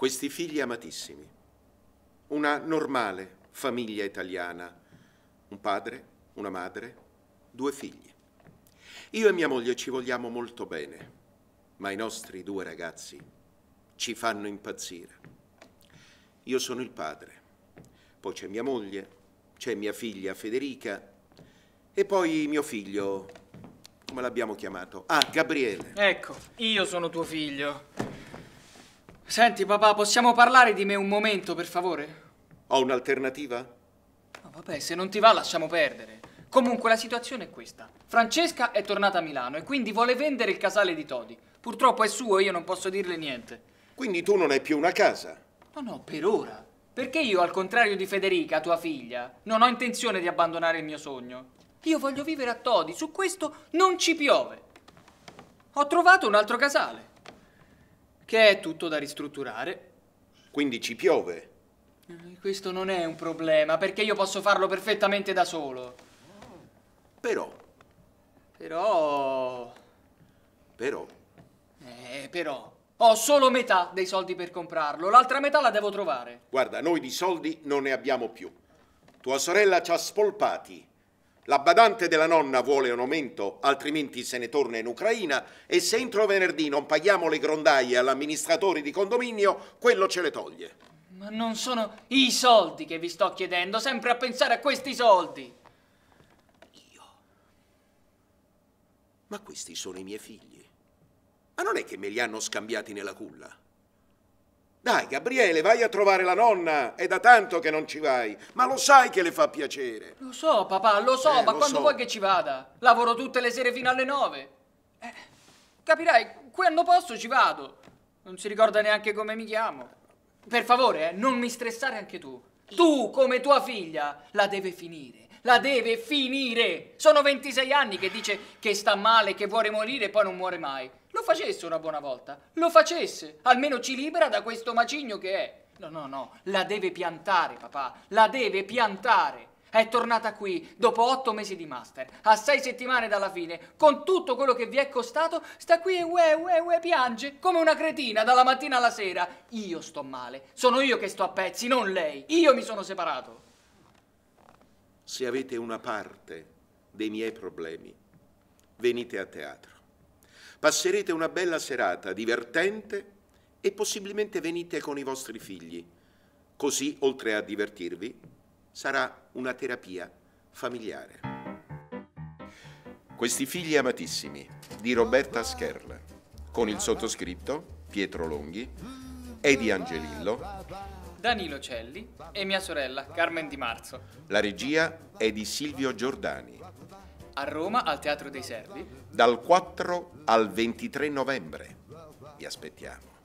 questi figli amatissimi. Una normale famiglia italiana, un padre, una madre, due figli. Io e mia moglie ci vogliamo molto bene, ma i nostri due ragazzi ci fanno impazzire. Io sono il padre, poi c'è mia moglie, c'è mia figlia Federica e poi mio figlio, come l'abbiamo chiamato? Ah, Gabriele. Ecco, io sono tuo figlio. Senti, papà, possiamo parlare di me un momento, per favore? Ho un'alternativa? No, vabbè, se non ti va lasciamo perdere. Comunque la situazione è questa. Francesca è tornata a Milano e quindi vuole vendere il casale di Todi. Purtroppo è suo e io non posso dirle niente. Quindi tu non hai più una casa? No, no, per ora. Perché io, al contrario di Federica, tua figlia, non ho intenzione di abbandonare il mio sogno. Io voglio vivere a Todi, su questo non ci piove. Ho trovato un altro casale che è tutto da ristrutturare. Quindi ci piove? Eh, questo non è un problema, perché io posso farlo perfettamente da solo. Però... Però... Però... Eh, però... Ho solo metà dei soldi per comprarlo, l'altra metà la devo trovare. Guarda, noi di soldi non ne abbiamo più. Tua sorella ci ha spolpati. La badante della nonna vuole un aumento, altrimenti se ne torna in Ucraina e se entro venerdì non paghiamo le grondaie all'amministratore di condominio, quello ce le toglie. Ma non sono i soldi che vi sto chiedendo, sempre a pensare a questi soldi. Io. Ma questi sono i miei figli. Ma non è che me li hanno scambiati nella culla? Dai, Gabriele, vai a trovare la nonna. È da tanto che non ci vai. Ma lo sai che le fa piacere. Lo so, papà, lo so, eh, ma lo quando so. vuoi che ci vada? Lavoro tutte le sere fino alle nove. Eh, capirai, quando posso ci vado. Non si ricorda neanche come mi chiamo. Per favore, eh, non mi stressare anche tu. Tu, come tua figlia, la deve finire. La deve finire! Sono 26 anni che dice che sta male, che vuole morire e poi non muore mai. Lo facesse una buona volta, lo facesse, almeno ci libera da questo macigno che è. No, no, no, la deve piantare, papà, la deve piantare. È tornata qui dopo otto mesi di master, a sei settimane dalla fine, con tutto quello che vi è costato, sta qui e uè, uè, uè, piange come una cretina dalla mattina alla sera. Io sto male, sono io che sto a pezzi, non lei. Io mi sono separato. Se avete una parte dei miei problemi, venite a teatro. Passerete una bella serata, divertente e possibilmente venite con i vostri figli. Così, oltre a divertirvi, sarà una terapia familiare. Questi figli amatissimi di Roberta Scherla, con il sottoscritto Pietro Longhi, Edi Angelillo, Danilo Celli e mia sorella Carmen Di Marzo. La regia è di Silvio Giordani a Roma al Teatro dei Servi. Dal 4 al 23 novembre. Vi aspettiamo.